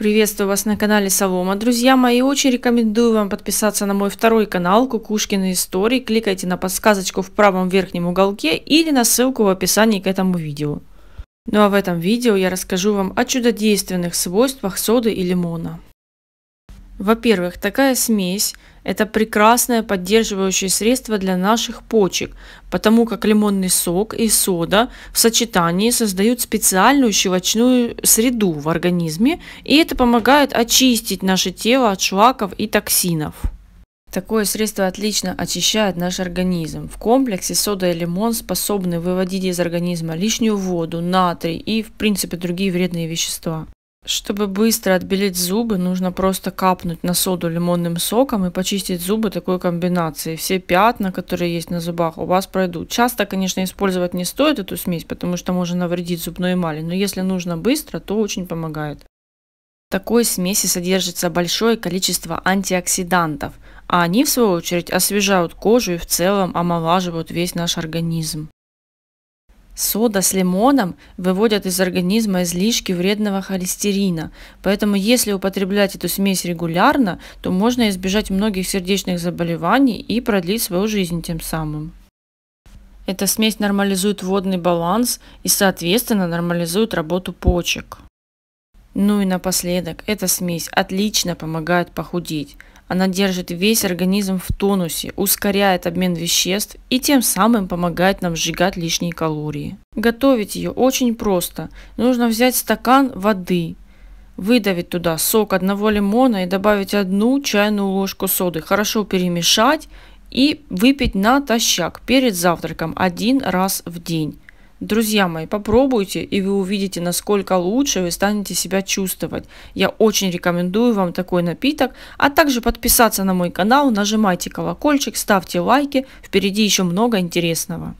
Приветствую вас на канале Солома, друзья мои. Очень рекомендую вам подписаться на мой второй канал Кукушкины истории. Кликайте на подсказочку в правом верхнем уголке или на ссылку в описании к этому видео. Ну а в этом видео я расскажу вам о чудодейственных свойствах соды и лимона. Во-первых, такая смесь – это прекрасное поддерживающее средство для наших почек, потому как лимонный сок и сода в сочетании создают специальную щелочную среду в организме, и это помогает очистить наше тело от шлаков и токсинов. Такое средство отлично очищает наш организм. В комплексе сода и лимон способны выводить из организма лишнюю воду, натрий и, в принципе, другие вредные вещества. Чтобы быстро отбелить зубы, нужно просто капнуть на соду лимонным соком и почистить зубы такой комбинацией. Все пятна, которые есть на зубах, у вас пройдут. Часто, конечно, использовать не стоит эту смесь, потому что можно навредить зубной эмали, но если нужно быстро, то очень помогает. В такой смеси содержится большое количество антиоксидантов, а они, в свою очередь, освежают кожу и в целом омолаживают весь наш организм. Сода с лимоном выводят из организма излишки вредного холестерина, поэтому если употреблять эту смесь регулярно, то можно избежать многих сердечных заболеваний и продлить свою жизнь тем самым. Эта смесь нормализует водный баланс и, соответственно, нормализует работу почек. Ну и напоследок, эта смесь отлично помогает похудеть. Она держит весь организм в тонусе, ускоряет обмен веществ и тем самым помогает нам сжигать лишние калории. Готовить ее очень просто. Нужно взять стакан воды, выдавить туда сок одного лимона и добавить одну чайную ложку соды. Хорошо перемешать и выпить натощак перед завтраком один раз в день. Друзья мои, попробуйте, и вы увидите, насколько лучше вы станете себя чувствовать. Я очень рекомендую вам такой напиток, а также подписаться на мой канал, нажимайте колокольчик, ставьте лайки, впереди еще много интересного.